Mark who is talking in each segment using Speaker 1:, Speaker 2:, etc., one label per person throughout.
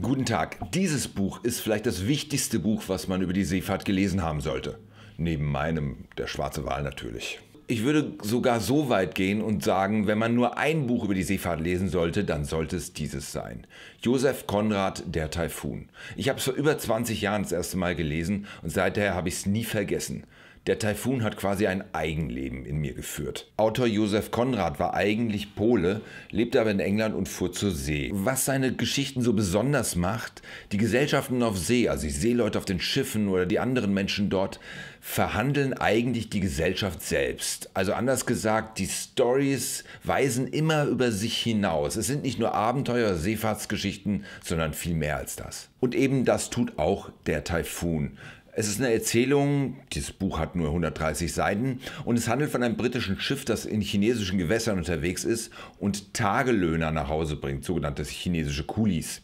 Speaker 1: Guten Tag. Dieses Buch ist vielleicht das wichtigste Buch, was man über die Seefahrt gelesen haben sollte. Neben meinem, Der schwarze Wal natürlich. Ich würde sogar so weit gehen und sagen, wenn man nur ein Buch über die Seefahrt lesen sollte, dann sollte es dieses sein. Josef Konrad, Der Taifun. Ich habe es vor über 20 Jahren das erste Mal gelesen und seither habe ich es nie vergessen. Der Taifun hat quasi ein Eigenleben in mir geführt. Autor Josef Konrad war eigentlich Pole, lebte aber in England und fuhr zur See. Was seine Geschichten so besonders macht, die Gesellschaften auf See, also die Seeleute auf den Schiffen oder die anderen Menschen dort, verhandeln eigentlich die Gesellschaft selbst. Also anders gesagt, die Stories weisen immer über sich hinaus. Es sind nicht nur Abenteuer, Seefahrtsgeschichten, sondern viel mehr als das. Und eben das tut auch der Taifun. Es ist eine Erzählung, dieses Buch hat nur 130 Seiten und es handelt von einem britischen Schiff, das in chinesischen Gewässern unterwegs ist und Tagelöhner nach Hause bringt, sogenannte chinesische Kulis.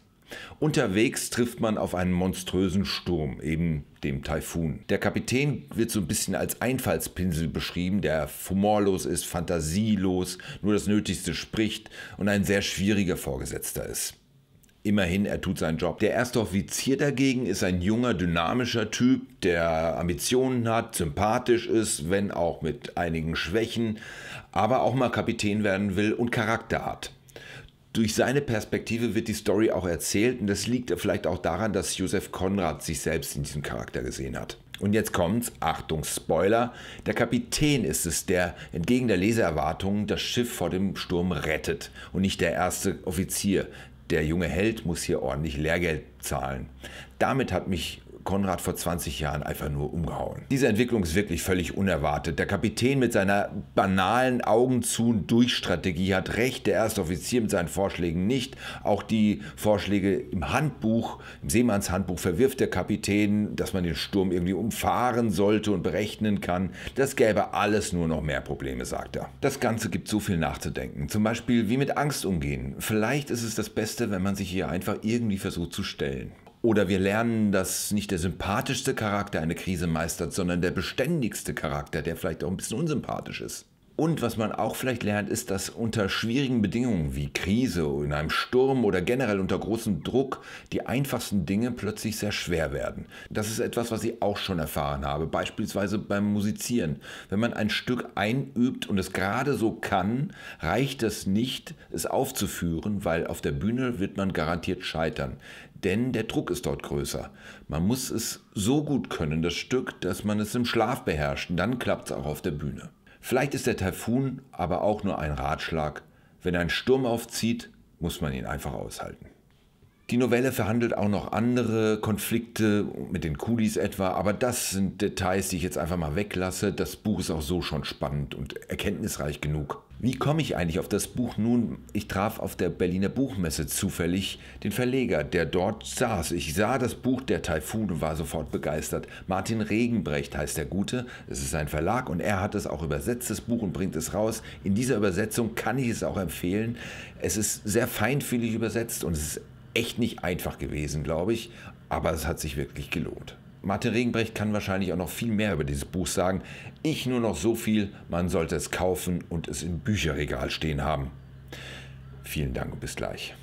Speaker 1: Unterwegs trifft man auf einen monströsen Sturm, eben dem Taifun. Der Kapitän wird so ein bisschen als Einfallspinsel beschrieben, der humorlos ist, fantasielos, nur das Nötigste spricht und ein sehr schwieriger Vorgesetzter ist. Immerhin, er tut seinen Job. Der erste Offizier dagegen ist ein junger, dynamischer Typ, der Ambitionen hat, sympathisch ist, wenn auch mit einigen Schwächen, aber auch mal Kapitän werden will und Charakter hat durch seine Perspektive wird die Story auch erzählt und das liegt vielleicht auch daran, dass Josef Konrad sich selbst in diesem Charakter gesehen hat. Und jetzt kommt's, Achtung, Spoiler, der Kapitän ist es, der entgegen der Leseerwartungen das Schiff vor dem Sturm rettet und nicht der erste Offizier, der junge Held muss hier ordentlich Lehrgeld zahlen. Damit hat mich Konrad vor 20 Jahren einfach nur umgehauen. Diese Entwicklung ist wirklich völlig unerwartet. Der Kapitän mit seiner banalen Augen zu Durchstrategie hat recht, der erste Offizier mit seinen Vorschlägen nicht. Auch die Vorschläge im Handbuch, im Seemannshandbuch verwirft der Kapitän, dass man den Sturm irgendwie umfahren sollte und berechnen kann. Das gäbe alles nur noch mehr Probleme, sagt er. Das Ganze gibt so viel nachzudenken. Zum Beispiel, wie mit Angst umgehen. Vielleicht ist es das Beste, wenn man sich hier einfach irgendwie versucht zu stellen. Oder wir lernen, dass nicht der sympathischste Charakter eine Krise meistert, sondern der beständigste Charakter, der vielleicht auch ein bisschen unsympathisch ist. Und was man auch vielleicht lernt, ist, dass unter schwierigen Bedingungen wie Krise, in einem Sturm oder generell unter großem Druck die einfachsten Dinge plötzlich sehr schwer werden. Das ist etwas, was ich auch schon erfahren habe, beispielsweise beim Musizieren. Wenn man ein Stück einübt und es gerade so kann, reicht es nicht, es aufzuführen, weil auf der Bühne wird man garantiert scheitern denn der Druck ist dort größer. Man muss es so gut können, das Stück, dass man es im Schlaf beherrscht. Und dann klappt es auch auf der Bühne. Vielleicht ist der Taifun aber auch nur ein Ratschlag. Wenn ein Sturm aufzieht, muss man ihn einfach aushalten. Die Novelle verhandelt auch noch andere Konflikte mit den Kulis etwa, aber das sind Details, die ich jetzt einfach mal weglasse. Das Buch ist auch so schon spannend und erkenntnisreich genug, wie komme ich eigentlich auf das Buch? Nun, ich traf auf der Berliner Buchmesse zufällig den Verleger, der dort saß. Ich sah das Buch Der Taifun und war sofort begeistert. Martin Regenbrecht heißt der Gute. Es ist sein Verlag und er hat es auch übersetzt, das Buch, und bringt es raus. In dieser Übersetzung kann ich es auch empfehlen. Es ist sehr feinfühlig übersetzt und es ist echt nicht einfach gewesen, glaube ich. Aber es hat sich wirklich gelohnt. Mathe Regenbrecht kann wahrscheinlich auch noch viel mehr über dieses Buch sagen. Ich nur noch so viel, man sollte es kaufen und es im Bücherregal stehen haben. Vielen Dank und bis gleich.